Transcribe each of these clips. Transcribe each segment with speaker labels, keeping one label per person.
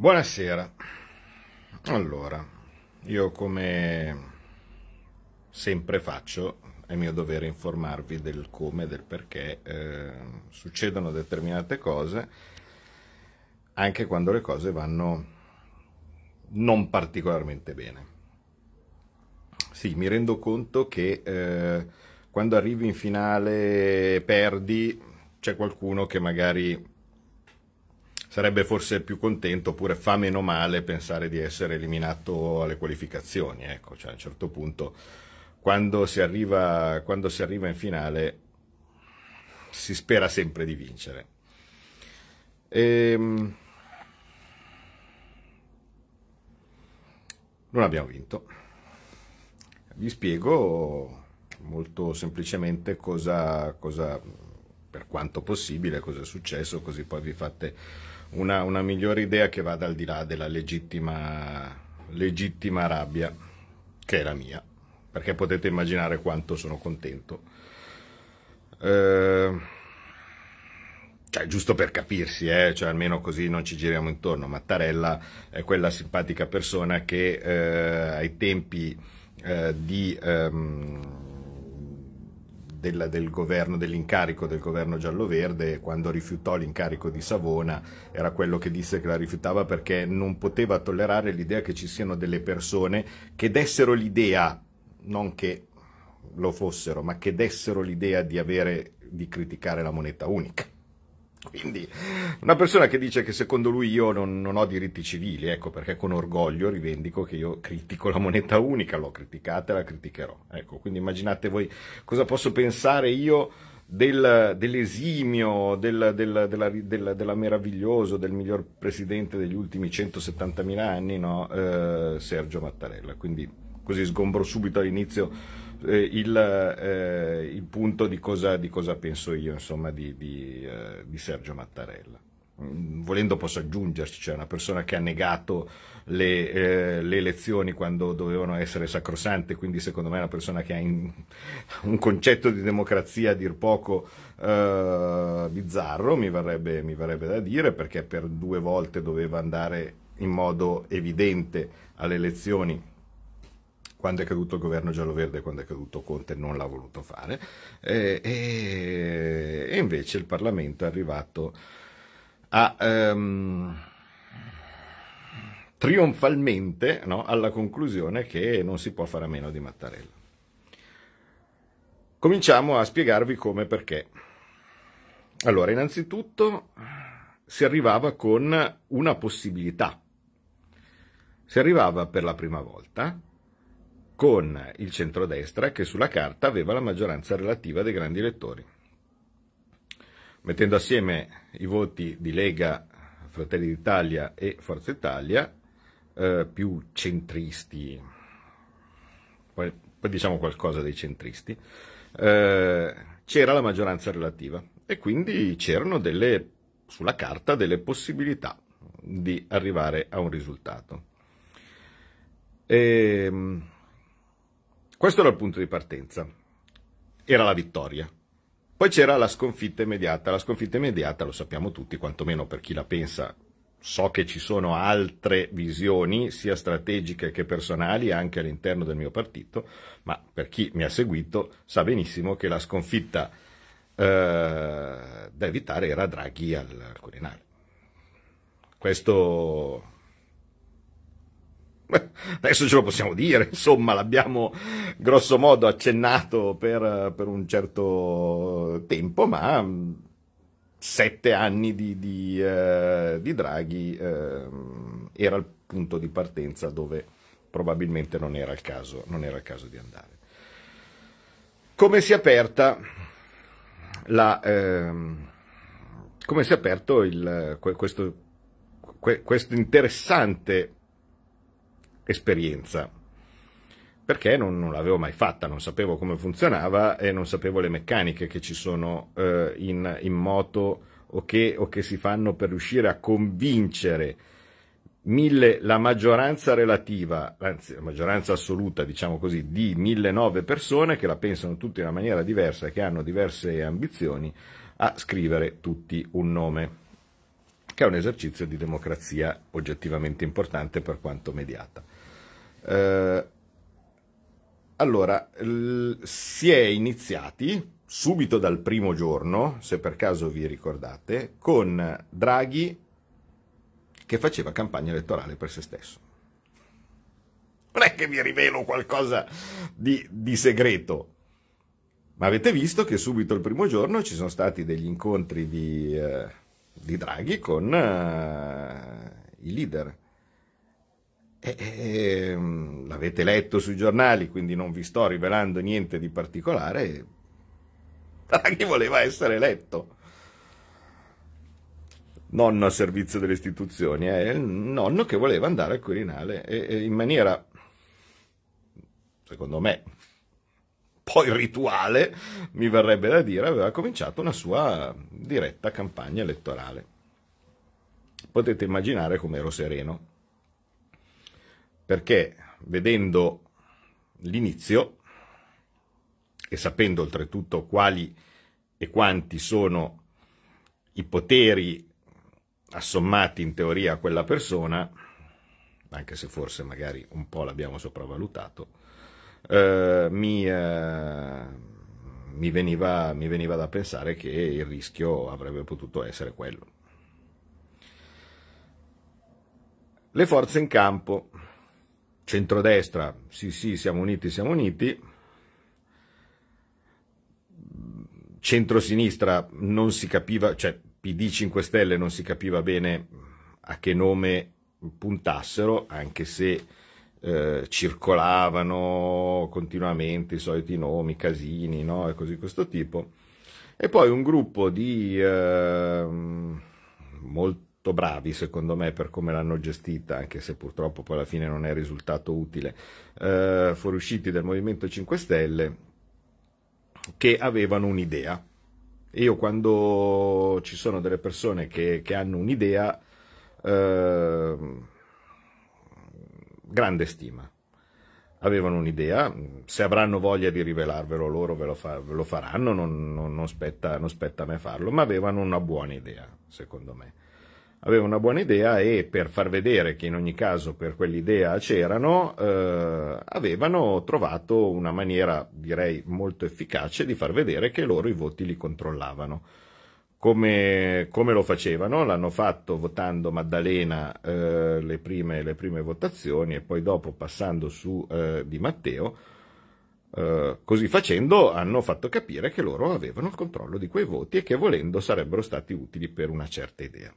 Speaker 1: Buonasera. Allora, io come sempre faccio, è mio dovere informarvi del come e del perché eh, succedono determinate cose, anche quando le cose vanno non particolarmente bene. Sì, mi rendo conto che eh, quando arrivi in finale perdi, c'è qualcuno che magari sarebbe forse più contento, oppure fa meno male pensare di essere eliminato alle qualificazioni. Ecco, cioè a un certo punto, quando si arriva, quando si arriva in finale, si spera sempre di vincere. Ehm... non abbiamo vinto. Vi spiego molto semplicemente cosa, cosa, per quanto possibile, cosa è successo, così poi vi fate una, una migliore idea che vada al di là della legittima, legittima rabbia, che è la mia, perché potete immaginare quanto sono contento. Eh, cioè, giusto per capirsi, eh, cioè, almeno così non ci giriamo intorno, Mattarella è quella simpatica persona che eh, ai tempi eh, di... Ehm, del, del governo, dell'incarico del governo giallo-verde, quando rifiutò l'incarico di Savona, era quello che disse che la rifiutava perché non poteva tollerare l'idea che ci siano delle persone che dessero l'idea, non che lo fossero, ma che dessero l'idea di, avere, di criticare la moneta unica. Quindi una persona che dice che secondo lui io non, non, ho diritti civili, ecco perché con orgoglio rivendico che io critico la moneta unica, l'ho criticata e la criticherò. Ecco, quindi immaginate voi cosa posso pensare io del, dell'esimio, del, del, della, della, della, meraviglioso, del miglior presidente degli ultimi 170.000 anni, no? eh, Sergio Mattarella. Quindi così sgombro subito all'inizio eh, il, eh, il, punto di cosa, di cosa, penso io, insomma, di, di, eh, di Sergio Mattarella. Mm, volendo posso aggiungerci, c'è cioè una persona che ha negato le, eh, le, elezioni quando dovevano essere sacrosante, quindi secondo me è una persona che ha in, un concetto di democrazia a dir poco eh, bizzarro, mi verrebbe, mi verrebbe da dire, perché per due volte doveva andare in modo evidente alle elezioni quando è caduto il governo giallo-verde, quando è caduto Conte non l'ha voluto fare, e, e, e invece il Parlamento è arrivato a... Um, trionfalmente no, alla conclusione che non si può fare a meno di Mattarella. Cominciamo a spiegarvi come e perché. Allora, innanzitutto si arrivava con una possibilità. Si arrivava per la prima volta con il centrodestra che sulla carta aveva la maggioranza relativa dei grandi elettori. Mettendo assieme i voti di Lega, Fratelli d'Italia e Forza Italia, eh, più centristi, poi, poi, diciamo qualcosa dei centristi, eh, c'era la maggioranza relativa e quindi c'erano delle, sulla carta delle possibilità di arrivare a un risultato. E, ehm, questo era il punto di partenza, era la vittoria. Poi c'era la sconfitta immediata, la sconfitta immediata lo sappiamo tutti, quantomeno per chi la pensa. So che ci sono altre visioni, sia strategiche che personali, anche all'interno del mio partito, ma per chi mi ha seguito sa benissimo che la sconfitta eh, da evitare era Draghi al, al Quirinale. Questo adesso ce lo possiamo dire, insomma, l'abbiamo grosso modo accennato per, per un certo tempo, ma sette anni di, di, eh, di Draghi eh, era il punto di partenza dove probabilmente non era il caso, era il caso di andare. Come si è aperta la, eh, come si è aperto il, questo, questo interessante esperienza perché non, non l'avevo mai fatta, non sapevo come funzionava e non sapevo le meccaniche che ci sono eh, in, in, moto o che, o che si fanno per riuscire a convincere mille, la maggioranza relativa, anzi la maggioranza assoluta, diciamo così, di 1.009 persone che la pensano tutti in una maniera diversa e che hanno diverse ambizioni a scrivere tutti un nome, che è un esercizio di democrazia oggettivamente importante per quanto mediata. Eh, allora, si è iniziati subito dal primo giorno, se per caso vi ricordate, con Draghi che faceva campagna elettorale per se stesso. Non è che vi rivelo qualcosa di, di segreto, ma avete visto che subito il primo giorno ci sono stati degli incontri di, eh, di Draghi con eh, i leader eh, eh, l'avete letto sui giornali, quindi non vi sto rivelando niente di particolare. Draghi ah, voleva essere eletto. Nonno a servizio delle istituzioni, è eh, il nonno che voleva andare al Quirinale e, in maniera, secondo me, poi rituale, mi verrebbe da dire, aveva cominciato una sua diretta campagna elettorale. Potete immaginare come ero sereno perché vedendo l'inizio e sapendo oltretutto quali e quanti sono i poteri assommati in teoria a quella persona, anche se forse magari un po' l'abbiamo sopravvalutato, eh, mi, eh, mi, veniva, mi veniva da pensare che il rischio avrebbe potuto essere quello. Le forze in campo centrodestra, sì sì siamo uniti, siamo uniti, centrosinistra non si capiva, cioè PD 5 Stelle non si capiva bene a che nome puntassero, anche se eh, circolavano continuamente i soliti nomi, casini no? e così questo tipo. E poi un gruppo di eh, molti molto bravi secondo me per come l'hanno gestita, anche se purtroppo poi alla fine non è risultato utile, eh, fuoriusciti del Movimento 5 Stelle che avevano un'idea. Io quando ci sono delle persone che, che hanno un'idea, eh, grande stima. Avevano un'idea, se avranno voglia di rivelarvelo loro ve lo, fa, ve lo faranno, non, non, non, spetta, non spetta a me farlo, ma avevano una buona idea, secondo me aveva una buona idea e per far vedere che in ogni caso per quell'idea c'erano, eh, avevano trovato una maniera direi molto efficace di far vedere che loro i voti li controllavano. Come, come lo facevano? L'hanno fatto votando Maddalena eh, le, prime, le, prime, votazioni e poi dopo passando su eh, Di Matteo. Uh, così facendo hanno fatto capire che loro avevano il controllo di quei voti e che volendo sarebbero stati utili per una certa idea.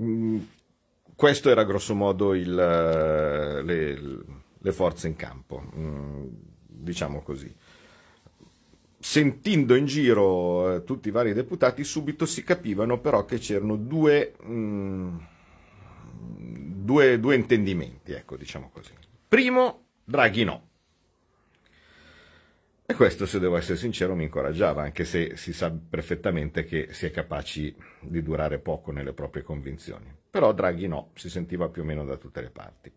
Speaker 1: Mm, questo era grossomodo il, eh, le, le, forze in campo, mm, diciamo così. Sentendo in giro eh, tutti i vari deputati, subito si capivano però che c'erano due, mm, due, due intendimenti, ecco, diciamo così. Primo, Draghi no. E questo, se devo essere sincero, mi incoraggiava, anche se si sa perfettamente che si è capaci di durare poco nelle proprie convinzioni. Però Draghi no, si sentiva più o meno da tutte le parti.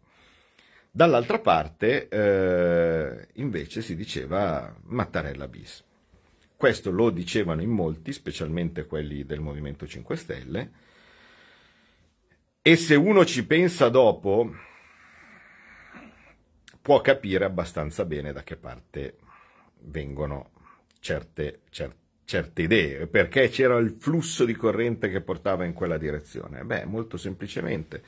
Speaker 1: Dall'altra parte, eh, invece, si diceva Mattarella bis. Questo lo dicevano in molti, specialmente quelli del Movimento 5 Stelle. E se uno ci pensa dopo, può capire abbastanza bene da che parte vengono certe, cer- certe idee, perché c'era il flusso di corrente che portava in quella direzione? Beh, molto semplicemente.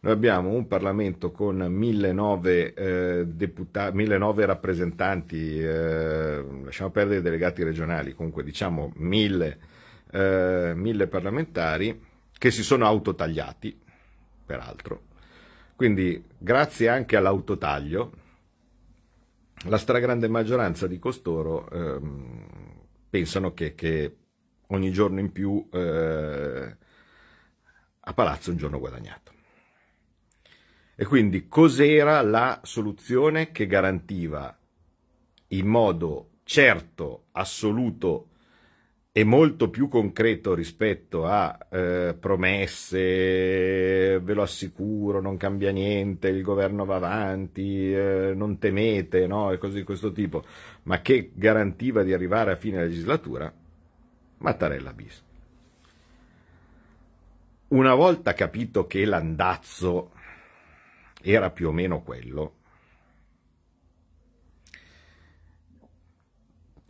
Speaker 1: Noi abbiamo un Parlamento con 1009, eh, deputa- 1009 rappresentanti, eh, lasciamo perdere i delegati regionali, comunque diciamo 1000, eh, 1000 parlamentari che si sono autotagliati, peraltro. Quindi grazie anche all'autotaglio, la stragrande maggioranza di costoro ehm, pensano che, che, ogni giorno in più eh, a palazzo un giorno guadagnato. E quindi cos'era la soluzione che garantiva in modo certo, assoluto è molto più concreto rispetto a eh, promesse, ve lo assicuro, non cambia niente, il governo va avanti, eh, non temete, no? e cose di questo tipo, ma che garantiva di arrivare a fine legislatura, Mattarella bis. Una volta capito che l'andazzo era più o meno quello,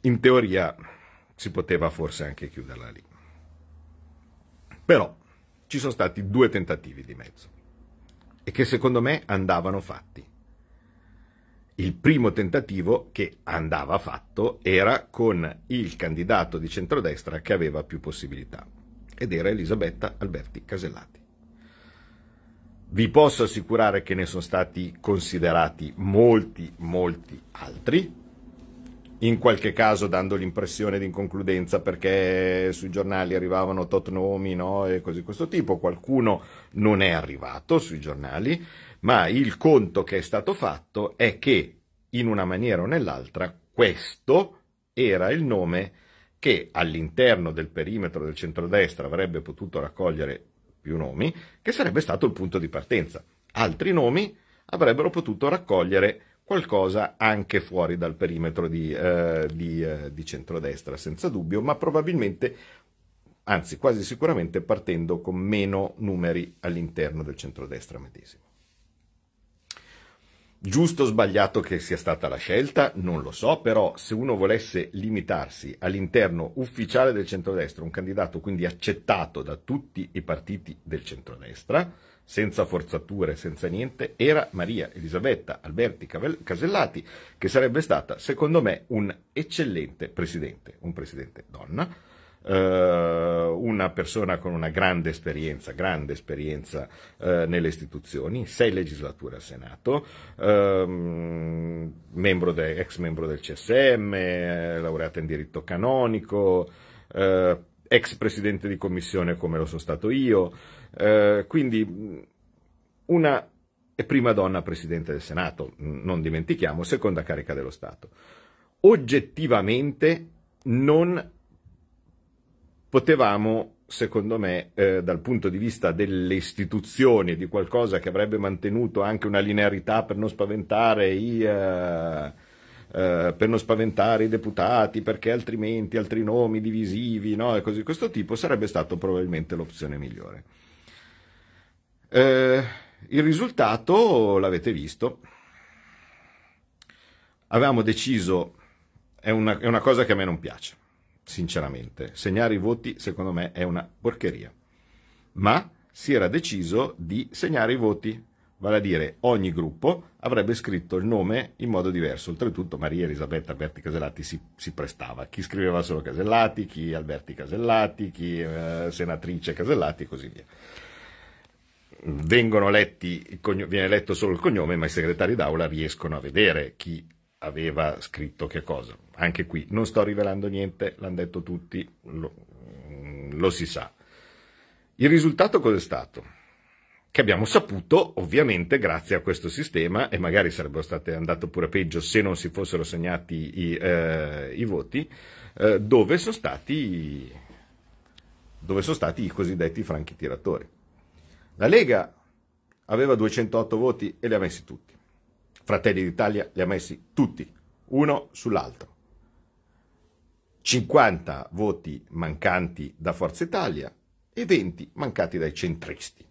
Speaker 1: in teoria si poteva forse anche chiuderla lì. Però ci sono stati due tentativi di mezzo e che secondo me andavano fatti. Il primo tentativo che andava fatto era con il candidato di centrodestra che aveva più possibilità ed era Elisabetta Alberti Casellati. Vi posso assicurare che ne sono stati considerati molti, molti altri, in qualche caso dando l'impressione di inconcludenza perché sui giornali arrivavano tot nomi no? e cose di questo tipo, qualcuno non è arrivato sui giornali, ma il conto che è stato fatto è che in una maniera o nell'altra questo era il nome che all'interno del perimetro del centrodestra avrebbe potuto raccogliere più nomi, che sarebbe stato il punto di partenza. Altri nomi avrebbero potuto raccogliere qualcosa anche fuori dal perimetro di, eh, di, eh, di centrodestra, senza dubbio, ma probabilmente, anzi quasi sicuramente, partendo con meno numeri all'interno del centrodestra medesimo. Giusto o sbagliato che sia stata la scelta, non lo so, però se uno volesse limitarsi all'interno ufficiale del centrodestra, un candidato quindi accettato da tutti i partiti del centrodestra, senza forzature, senza niente, era Maria Elisabetta Alberti Casellati, che sarebbe stata, secondo me, un eccellente presidente, un presidente donna, eh, una persona con una grande esperienza, grande esperienza eh, nelle istituzioni, sei legislature al Senato, ehm, membro de, ex membro del CSM, eh, laureata in diritto canonico, eh, ex presidente di commissione come lo sono stato io, eh, quindi mm, una prima donna presidente del Senato, mm, non dimentichiamo, seconda carica dello Stato. Oggettivamente non potevamo, secondo me, eh, dal punto di vista delle istituzioni, di qualcosa che avrebbe mantenuto anche una linearità per non spaventare i... Eh, eh, per non spaventare i deputati, perché altrimenti altri nomi divisivi no? e cose di questo tipo, sarebbe stata probabilmente l'opzione migliore. Eh, il risultato l'avete visto. Avevamo deciso, è una, è una cosa che a me non piace, sinceramente. Segnare i voti, secondo me, è una porcheria. Ma si era deciso di segnare i voti vale a dire ogni gruppo avrebbe scritto il nome in modo diverso. Oltretutto Maria Elisabetta Alberti Casellati si, si prestava, chi scriveva solo Casellati, chi Alberti Casellati, chi eh, senatrice Casellati e così via. Letti, viene letto solo il cognome, ma i segretari d'aula riescono a vedere chi aveva scritto che cosa. Anche qui non sto rivelando niente, l'hanno detto tutti, lo, lo si sa. Il risultato cos'è stato? che abbiamo saputo, ovviamente, grazie a questo sistema, e magari sarebbe state andato pure peggio se non si fossero segnati i, eh, i voti, eh, dove, sono stati, dove sono stati i cosiddetti franchi tiratori. La Lega aveva 208 voti e li ha messi tutti. Fratelli d'Italia li ha messi tutti, uno sull'altro. 50 voti mancanti da Forza Italia e 20 mancati dai centristi.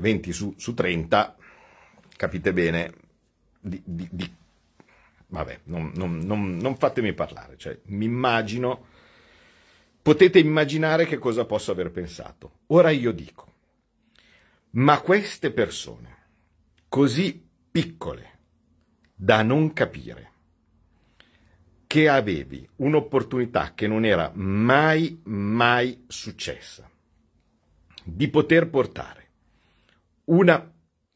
Speaker 1: 20 su, su 30, capite bene, di, di, di vabbè, non, non, non, non, fatemi parlare, cioè, mi immagino, potete immaginare che cosa posso aver pensato. Ora io dico, ma queste persone, così piccole, da non capire, che avevi un'opportunità che non era mai, mai successa, di poter portare una,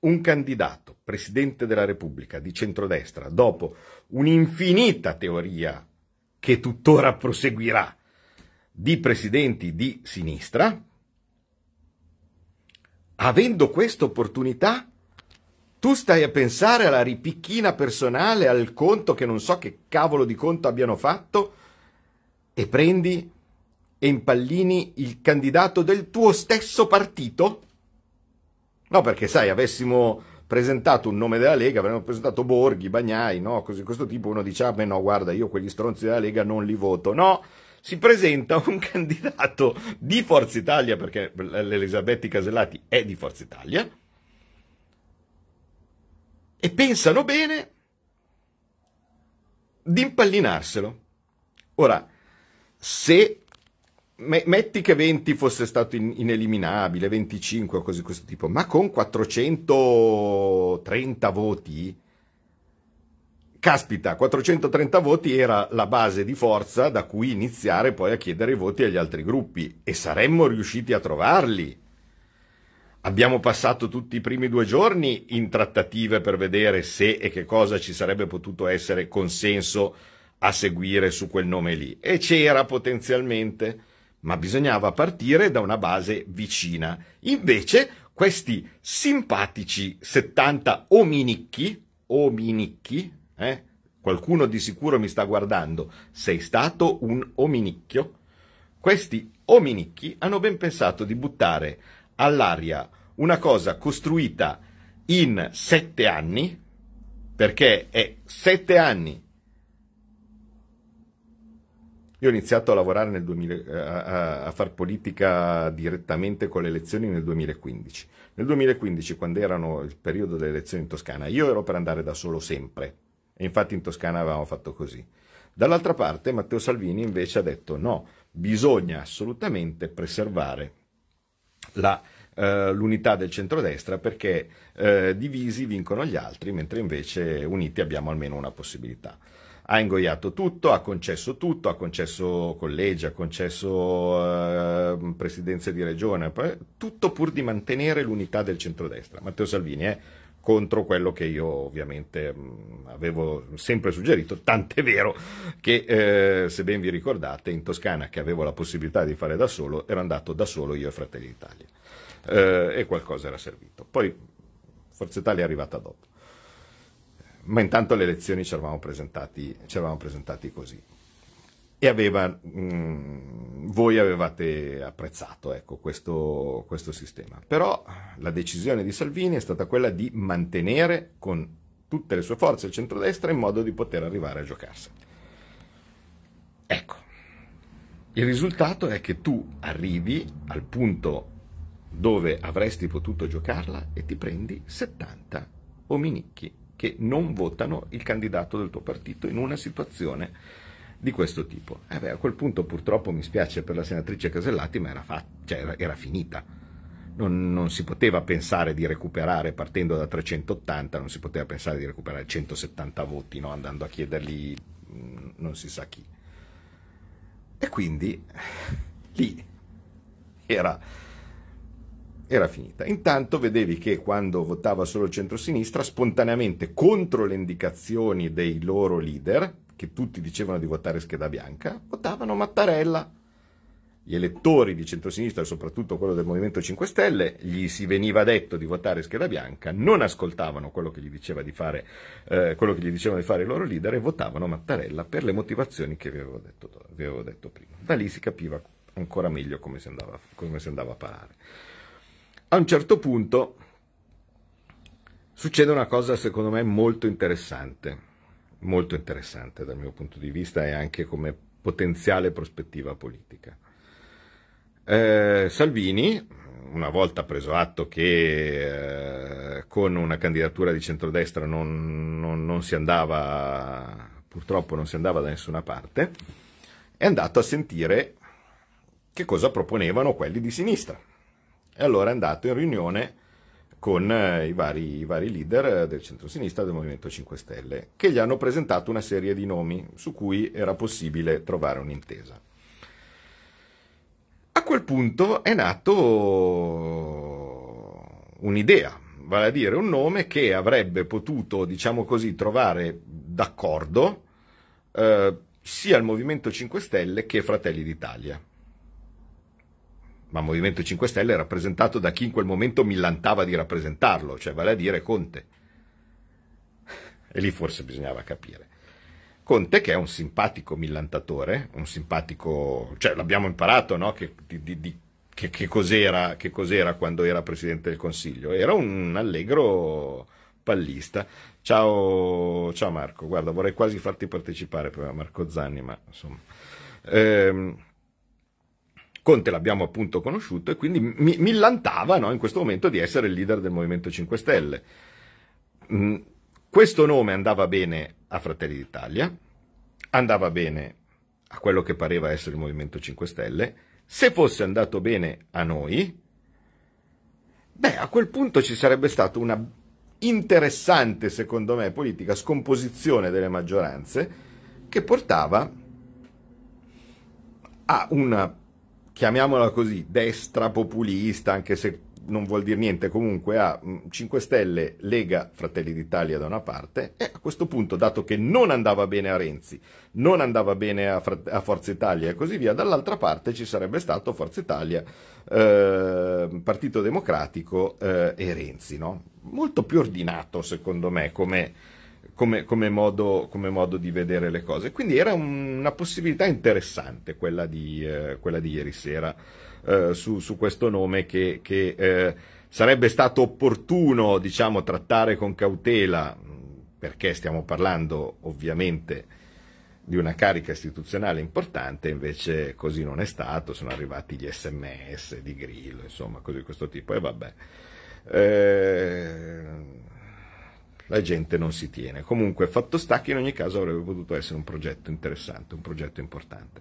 Speaker 1: un candidato, Presidente della Repubblica, di centrodestra, dopo un'infinita teoria che tuttora proseguirà di presidenti di sinistra, avendo questa opportunità, tu stai a pensare alla ripicchina personale, al conto che non so che cavolo di conto abbiano fatto, e prendi e impallini il candidato del tuo stesso partito? No, perché sai, avessimo presentato un nome della Lega, avremmo presentato Borghi, Bagnai, no? Così questo tipo uno dice, ah beh no, guarda, io quegli stronzi della Lega non li voto. No, si presenta un candidato di Forza Italia, perché l'Elisabetti Casellati è di Forza Italia, e pensano bene di impallinarselo. Ora, se metti che 20 fosse stato ineliminabile, 25 o cose di questo tipo, ma con 430 voti, caspita, 430 voti era la base di forza da cui iniziare poi a chiedere i voti agli altri gruppi e saremmo riusciti a trovarli. Abbiamo passato tutti i primi due giorni in trattative per vedere se e che cosa ci sarebbe potuto essere consenso a seguire su quel nome lì e c'era potenzialmente ma bisognava partire da una base vicina. Invece, questi simpatici 70 ominicchi, ominicchi, eh? qualcuno di sicuro mi sta guardando, sei stato un ominicchio? Questi ominicchi hanno ben pensato di buttare all'aria una cosa costruita in sette anni, perché è sette anni io ho iniziato a lavorare nel 2000, eh, a, a far politica direttamente con le elezioni nel 2015. Nel 2015, quando erano il periodo delle elezioni in Toscana, io ero per andare da solo sempre. E infatti in Toscana avevamo fatto così. Dall'altra parte Matteo Salvini invece ha detto no, bisogna assolutamente preservare la, eh, l'unità del centrodestra perché eh, divisi vincono gli altri, mentre invece uniti abbiamo almeno una possibilità ha ingoiato tutto, ha concesso tutto, ha concesso collegi, ha concesso eh, presidenze di regione, tutto pur di mantenere l'unità del centrodestra. Matteo Salvini è contro quello che io ovviamente mh, avevo sempre suggerito, tant'è vero che eh, se ben vi ricordate in Toscana che avevo la possibilità di fare da solo, ero andato da solo io e Fratelli d'Italia eh, e qualcosa era servito. Poi Forza Italia è arrivata dopo ma intanto alle elezioni ci eravamo presentati, ci eravamo presentati così. E aveva, mh, mm, voi avevate apprezzato ecco, questo, questo sistema. Però la decisione di Salvini è stata quella di mantenere con tutte le sue forze il centrodestra in modo di poter arrivare a giocarsi. Ecco, il risultato è che tu arrivi al punto dove avresti potuto giocarla e ti prendi 70 ominicchi che non votano il candidato del tuo partito in una situazione di questo tipo. Eh beh, a quel punto purtroppo mi spiace per la senatrice Casellati, ma era, cioè, era, era finita. Non, non, si poteva pensare di recuperare, partendo da 380, non si poteva pensare di recuperare 170 voti, no? andando a chiedergli mm, non si sa chi. E quindi lì era era finita. Intanto vedevi che quando votava solo il centrosinistra, spontaneamente contro le indicazioni dei loro leader, che tutti dicevano di votare scheda bianca, votavano Mattarella. Gli elettori di centrosinistra, soprattutto quello del Movimento 5 Stelle, gli si veniva detto di votare scheda bianca, non ascoltavano quello che gli, diceva di fare, eh, quello che gli dicevano di fare i loro leader e votavano Mattarella per le motivazioni che vi avevo detto, vi avevo detto prima. Da lì si capiva ancora meglio come si andava, come si andava a parare a un certo punto succede una cosa secondo me molto interessante, molto interessante dal mio punto di vista e anche come potenziale prospettiva politica. Eh, Salvini, una volta preso atto che eh, con una candidatura di centrodestra non, non, non, si andava, purtroppo non si andava da nessuna parte, è andato a sentire che cosa proponevano quelli di sinistra e allora è andato in riunione con eh, i vari, i vari leader eh, del centro-sinistra del Movimento 5 Stelle, che gli hanno presentato una serie di nomi su cui era possibile trovare un'intesa. A quel punto è nato un'idea, vale a dire un nome che avrebbe potuto, diciamo così, trovare d'accordo eh, sia il Movimento 5 Stelle che Fratelli d'Italia ma Movimento 5 Stelle è rappresentato da chi in quel momento millantava di rappresentarlo, cioè vale a dire Conte. E lì forse bisognava capire. Conte che è un simpatico millantatore, un simpatico, cioè l'abbiamo imparato, no? Che, di, di, che, che, cos'era, che cos'era quando era Presidente del Consiglio? Era un allegro pallista. Ciao, ciao Marco, guarda, vorrei quasi farti partecipare, prima Marco Zanni, ma insomma... Ehm, Conte l'abbiamo appunto conosciuto e quindi mi, mi lantava no, in questo momento di essere il leader del Movimento 5 Stelle. Mm, questo nome andava bene a Fratelli d'Italia, andava bene a quello che pareva essere il Movimento 5 Stelle, se fosse andato bene a noi, beh, a quel punto ci sarebbe stata una interessante, secondo me, politica scomposizione delle maggioranze che portava a una chiamiamola così, destra populista, anche se non vuol dire niente, comunque ha 5 mm, Stelle, Lega, Fratelli d'Italia da una parte e a questo punto, dato che non andava bene a Renzi, non andava bene a, a Forza Italia e così via, dall'altra parte ci sarebbe stato Forza Italia, eh, Partito Democratico eh, e Renzi, no? Molto più ordinato secondo me come come, come, modo, come, modo, di vedere le cose. Quindi era una possibilità interessante quella di, eh, quella di ieri sera eh, su, su, questo nome che, che eh, sarebbe stato opportuno diciamo, trattare con cautela perché stiamo parlando ovviamente di una carica istituzionale importante, invece così non è stato, sono arrivati gli sms di Grillo, insomma, cose di questo tipo, e vabbè. Eh, la gente non si tiene. Comunque, fatto sta che in ogni caso avrebbe potuto essere un progetto interessante, un progetto importante.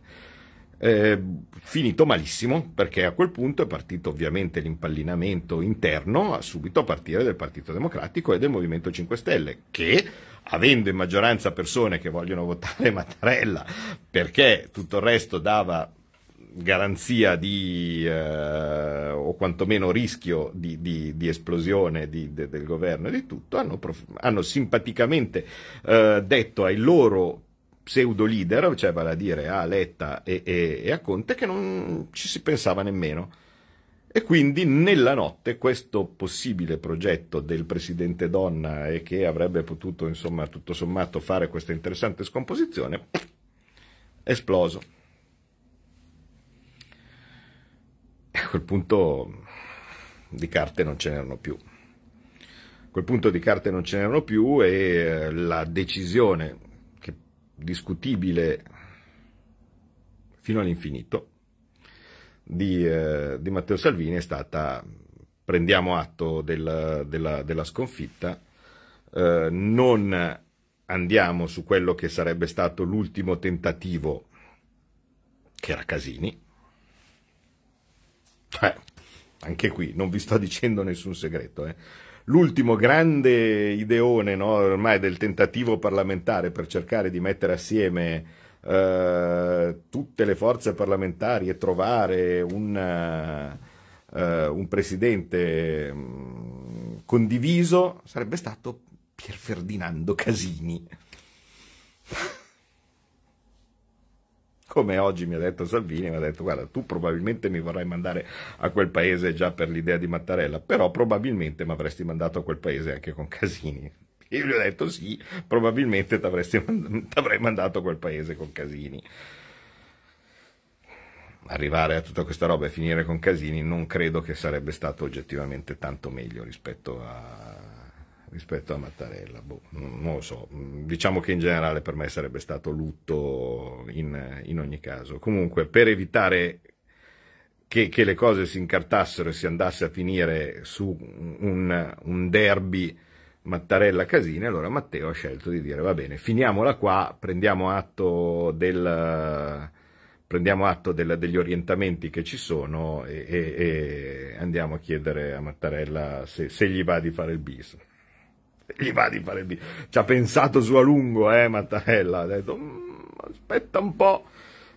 Speaker 1: Eh, finito malissimo perché a quel punto è partito ovviamente l'impallinamento interno subito a partire del Partito Democratico e del Movimento 5 Stelle che avendo in maggioranza persone che vogliono votare Mattarella perché tutto il resto dava garanzia di, eh, o quantomeno rischio di, di, di esplosione de, del governo e di tutto, hanno, prof, hanno simpaticamente eh, detto ai loro pseudo leader, cioè vale a dire a Letta e, e, e a Conte, che non ci si pensava nemmeno. E quindi nella notte questo possibile progetto del presidente donna e che avrebbe potuto, insomma, tutto sommato fare questa interessante scomposizione, esploso. a quel punto di carte non ce n'erano più. A quel punto di carte non ce n'erano più e eh, la decisione, che discutibile fino all'infinito, di, eh, di, Matteo Salvini è stata prendiamo atto del, della, della, sconfitta, eh, non andiamo su quello che sarebbe stato l'ultimo tentativo, che era Casini, cioè, anche qui non vi sto dicendo nessun segreto. Eh. L'ultimo grande ideone no, ormai del tentativo parlamentare per cercare di mettere assieme eh, tutte le forze parlamentari e trovare un, eh, un presidente mh, mm, condiviso sarebbe stato Pier Ferdinando Casini come oggi mi ha detto Salvini, mi ha detto guarda tu probabilmente mi vorrai mandare a quel paese già per l'idea di Mattarella, però probabilmente mi avresti mandato a quel paese anche con Casini. Io gli ho detto sì, probabilmente ti avrei mandato a quel paese con Casini. Arrivare a tutta questa roba e finire con Casini non credo che sarebbe stato oggettivamente tanto meglio rispetto a rispetto a Mattarella, boh, non, lo so, diciamo che in generale per me sarebbe stato lutto in, in ogni caso. Comunque per evitare che, che, le cose si incartassero e si andasse a finire su un, un derby Mattarella-Casini, allora Matteo ha scelto di dire va bene, finiamola qua, prendiamo atto, del, prendiamo atto del, degli orientamenti che ci sono e, e, e, andiamo a chiedere a Mattarella se, se gli va di fare il bis. gli va di fare B. Ci ha pensato su a lungo, eh, Mattarella. Ha detto, mm, aspetta un po',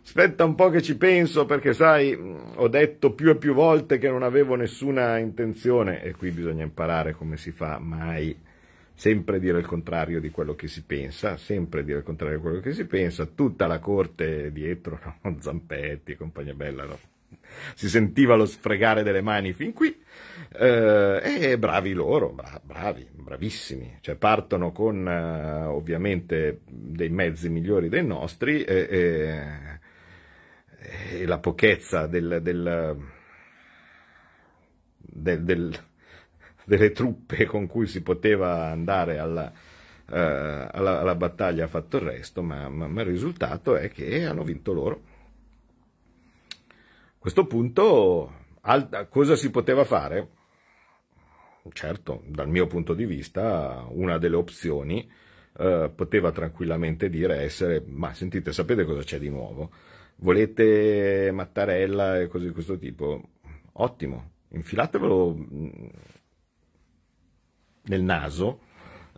Speaker 1: aspetta un po' che ci penso, perché sai, mm, ho detto più e più volte che non avevo nessuna intenzione, e qui bisogna imparare come si fa mai. Sempre dire il contrario di quello che si pensa, sempre dire il contrario di quello che si pensa, tutta la corte dietro, no? Zampetti e compagnia bella, no? si sentiva lo sfregare delle mani fin qui. Eh, e bravi loro, bra- bravi, bravissimi. Cioè, partono con eh, ovviamente dei mezzi migliori dei nostri e, e, e la pochezza del, del, del, delle truppe con cui si poteva andare alla, eh, alla, alla battaglia ha fatto il resto, ma, ma, ma il risultato è che hanno vinto loro. A questo punto cosa si poteva fare? Certo, dal mio punto di vista, una delle opzioni eh, poteva tranquillamente dire essere, ma sentite, sapete cosa c'è di nuovo? Volete Mattarella e cose di questo tipo? Ottimo, infilatevelo mm, nel naso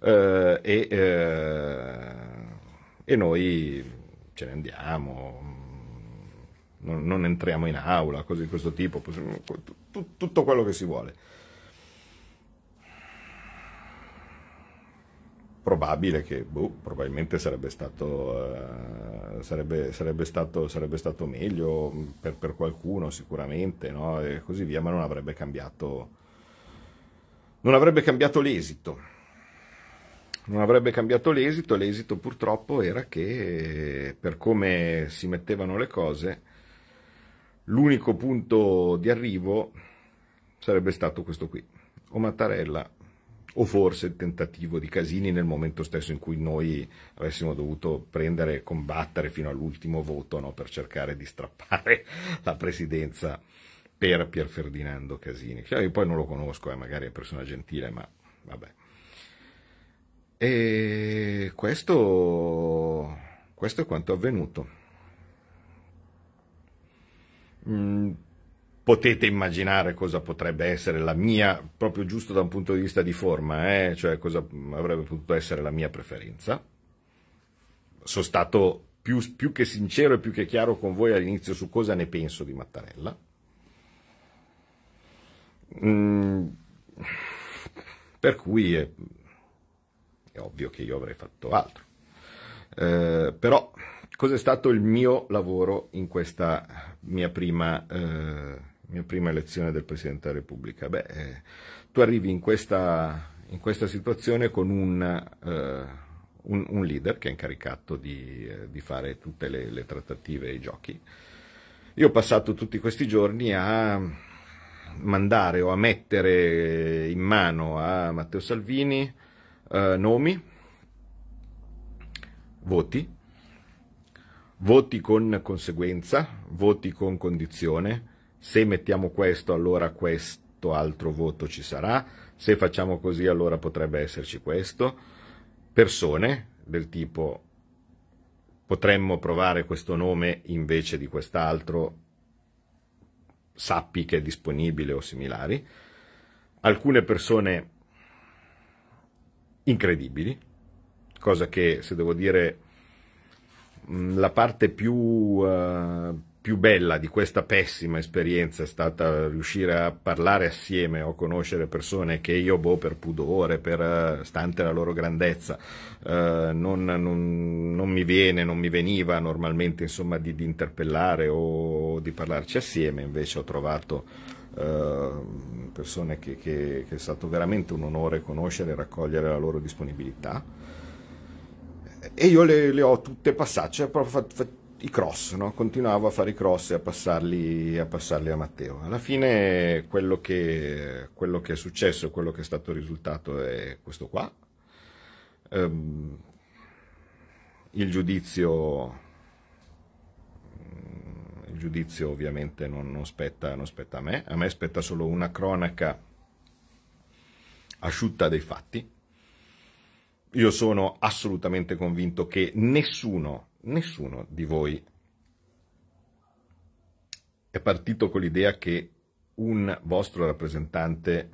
Speaker 1: eh, e, eh, e noi ce ne andiamo, non, non entriamo in aula, cose di questo tipo, tutto quello che si vuole. probabile che boh, probabilmente sarebbe stato, eh, sarebbe, sarebbe stato, sarebbe stato meglio mm, per, per qualcuno sicuramente no? e così via, ma non avrebbe cambiato, non avrebbe cambiato l'esito. Non avrebbe cambiato l'esito, l'esito purtroppo era che per come si mettevano le cose L'unico punto di arrivo sarebbe stato questo qui, o Mattarella o forse il tentativo di Casini nel momento stesso in cui noi avessimo dovuto prendere e combattere fino all'ultimo voto no, per cercare di strappare la presidenza per Pier Ferdinando Casini. Cioè, io poi non lo conosco, eh, magari è persona gentile, ma vabbè. E questo, questo è quanto è avvenuto. Mm, potete immaginare cosa potrebbe essere la mia, proprio giusto da un punto di vista di forma, eh? cioè cosa avrebbe potuto essere la mia preferenza. Sono stato più, più che sincero e più che chiaro con voi all'inizio su cosa ne penso di Mattarella. Mm, per cui è, è, ovvio che io avrei fatto altro. Eh, però Cos'è stato il mio lavoro in questa eh, mia prima, eh, mia prima elezione del Presidente della Repubblica? Beh, eh, tu arrivi in questa, in questa, situazione con un, eh, un, un, leader che è incaricato di, eh, di fare tutte le, le trattative e i giochi. Io ho passato tutti questi giorni a mandare o a mettere in mano a Matteo Salvini eh, nomi, voti, Voti con conseguenza, voti con condizione. Se mettiamo questo, allora questo altro voto ci sarà. Se facciamo così, allora potrebbe esserci questo. Persone del tipo potremmo provare questo nome invece di quest'altro, sappi che è disponibile o similari. Alcune persone incredibili, cosa che se devo dire Mm, la parte più, uh, più, bella di questa pessima esperienza è stata riuscire a parlare assieme o conoscere persone che io, boh, per pudore, per, eh, stante la loro grandezza, uh, non, non, non, mi viene, non mi veniva normalmente insomma, di, di, interpellare o di parlarci assieme, invece ho trovato uh, persone che, che, che è stato veramente un onore conoscere e raccogliere la loro disponibilità e io le, le, ho tutte passate, cioè proprio fa, fa, i cross, no? continuavo a fare i cross e a passarli, a passarli a Matteo. Alla fine quello che, quello che è successo, quello che è stato il risultato è questo qua. Um, il giudizio il giudizio ovviamente non, non, spetta, non spetta a me, a me spetta solo una cronaca asciutta dei fatti io sono assolutamente convinto che nessuno, nessuno di voi è partito con l'idea che un vostro rappresentante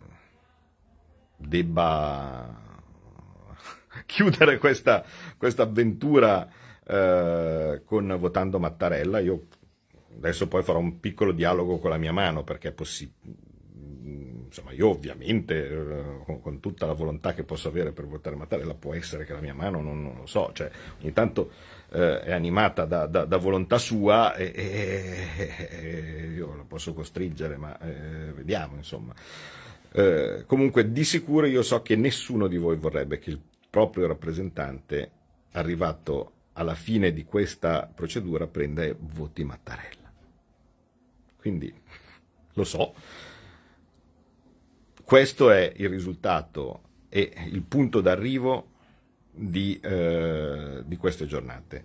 Speaker 1: debba chiudere questa, questa avventura eh, con votando Mattarella. Io adesso poi farò un piccolo dialogo con la mia mano perché è possibile insomma, io ovviamente, eh, con, con, tutta la volontà che posso avere per votare Mattarella, può essere che la mia mano non, non lo so, cioè, ogni tanto eh, è animata da, da, da volontà sua e, e, e, io la posso costringere, ma eh, vediamo, insomma. Eh, comunque, di sicuro io so che nessuno di voi vorrebbe che il proprio rappresentante, arrivato alla fine di questa procedura, prenda voti Mattarella. Quindi, lo so, questo è il risultato e il punto d'arrivo di, eh, di queste giornate.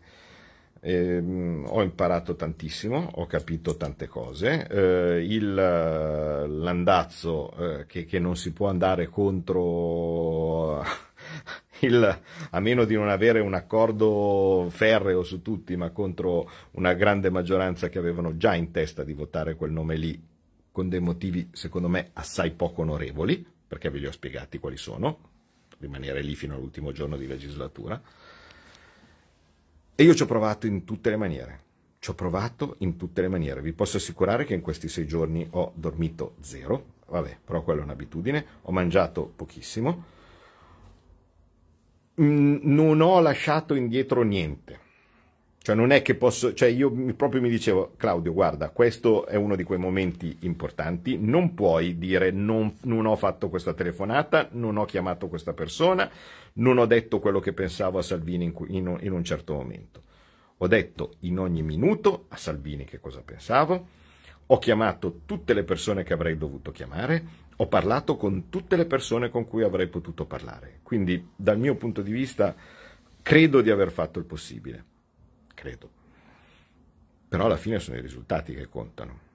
Speaker 1: Eh, ho imparato tantissimo, ho capito tante cose. Eh, il, eh, l'andazzo eh, che, che, non si può andare contro, il, a meno di non avere un accordo ferreo su tutti, ma contro una grande maggioranza che avevano già in testa di votare quel nome lì con dei motivi secondo me assai poco onorevoli, perché ve li ho spiegati quali sono, rimanere lì fino all'ultimo giorno di legislatura. E io ci ho provato in tutte le maniere, ci ho provato in tutte le maniere. Vi posso assicurare che in questi sei giorni ho dormito zero, vabbè, però quella è un'abitudine, ho mangiato pochissimo, non ho lasciato indietro niente cioè non è che posso, cioè io proprio mi dicevo, Claudio, guarda, questo è uno di quei momenti importanti, non puoi dire non, non, ho fatto questa telefonata, non ho chiamato questa persona, non ho detto quello che pensavo a Salvini in, in, in un certo momento. Ho detto in ogni minuto a Salvini che cosa pensavo, ho chiamato tutte le persone che avrei dovuto chiamare, ho parlato con tutte le persone con cui avrei potuto parlare. Quindi dal mio punto di vista credo di aver fatto il possibile credo. Però alla fine sono i risultati che contano.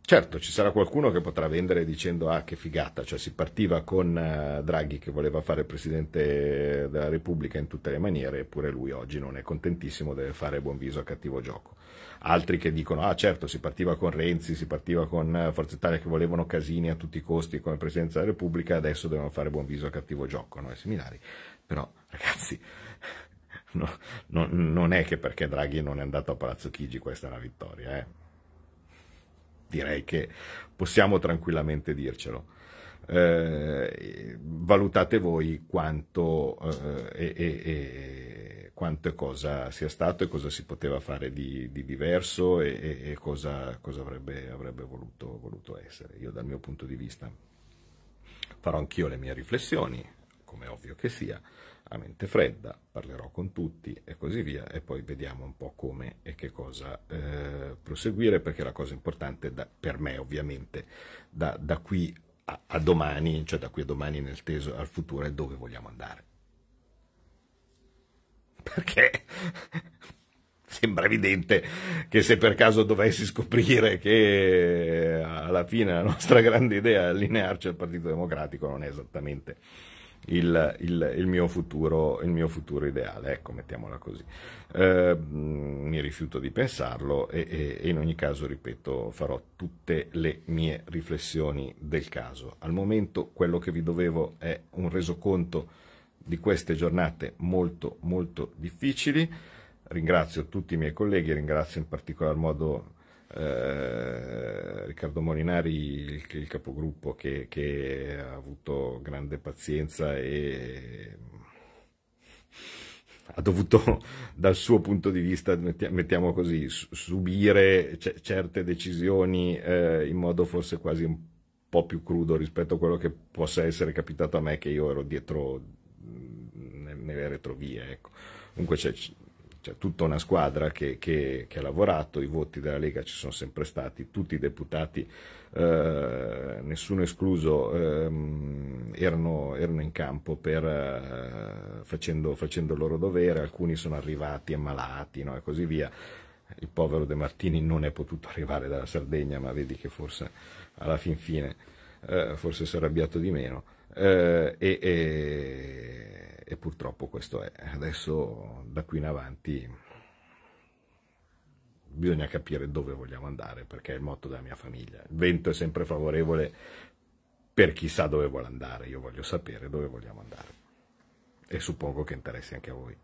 Speaker 1: Certo, ci sarà qualcuno che potrà vendere dicendo ah che figata, cioè si partiva con eh, Draghi che voleva fare il Presidente della Repubblica in tutte le maniere, eppure lui oggi non è contentissimo, deve fare buon viso a cattivo gioco. Altri che dicono ah certo, si partiva con Renzi, si partiva con eh, Forza Italia che volevano Casini a tutti i costi come Presidenza della Repubblica, adesso devono fare buon viso a cattivo gioco, no? E similari. Però, ragazzi, no, no, non è che perché Draghi non è andato a Palazzo Chigi questa è una vittoria. Eh. Direi che possiamo tranquillamente dircelo. Eh, valutate voi quanto, eh, e, e, quanto, e, cosa sia stato e cosa si poteva fare di, di diverso e, e cosa, cosa, avrebbe, avrebbe voluto, voluto, essere. Io dal mio punto di vista farò anch'io le mie riflessioni, come ovvio che sia, a mente fredda, parlerò con tutti e così via e poi vediamo un po' come e che cosa eh, proseguire perché la cosa importante da, per me ovviamente da, da qui a, a, domani, cioè da qui a domani nel teso al futuro è dove vogliamo andare. Perché sembra evidente che se per caso dovessi scoprire che eh, alla fine la nostra grande idea è allinearci al Partito Democratico non è esattamente il, il, il, mio, futuro, il mio, futuro, ideale, ecco, mettiamola così. Eh, mm, mi rifiuto di pensarlo e, e, e in ogni caso, ripeto, farò tutte le mie riflessioni del caso. Al momento quello che vi dovevo è un resoconto di queste giornate molto molto difficili. Ringrazio tutti i miei colleghi, ringrazio in particolar modo eh, Riccardo Morinari, il, il capogruppo che, che, ha avuto grande pazienza e mm, ha dovuto, dal suo punto di vista, mettiamo così, subire certe decisioni eh, in modo forse quasi un po' più crudo rispetto a quello che possa essere capitato a me, che io ero dietro mm, nelle retrovie. Ecco. Comunque c'è c'è tutta una squadra che, che, che, ha lavorato, i voti della Lega ci sono sempre stati, tutti i deputati, eh, nessuno escluso, eh, erano, erano, in campo per, eh, facendo, facendo, il loro dovere, alcuni sono arrivati ammalati no? e così via. Il povero De Martini non è potuto arrivare dalla Sardegna, ma vedi che forse alla fin fine eh, forse si è arrabbiato di meno eh, e, e, e, purtroppo questo è. Adesso da qui in avanti bisogna capire dove vogliamo andare, perché è il motto della mia famiglia. Il vento è sempre favorevole per chi sa dove vuole andare, io voglio sapere dove vogliamo andare. E suppongo che interessi anche a voi.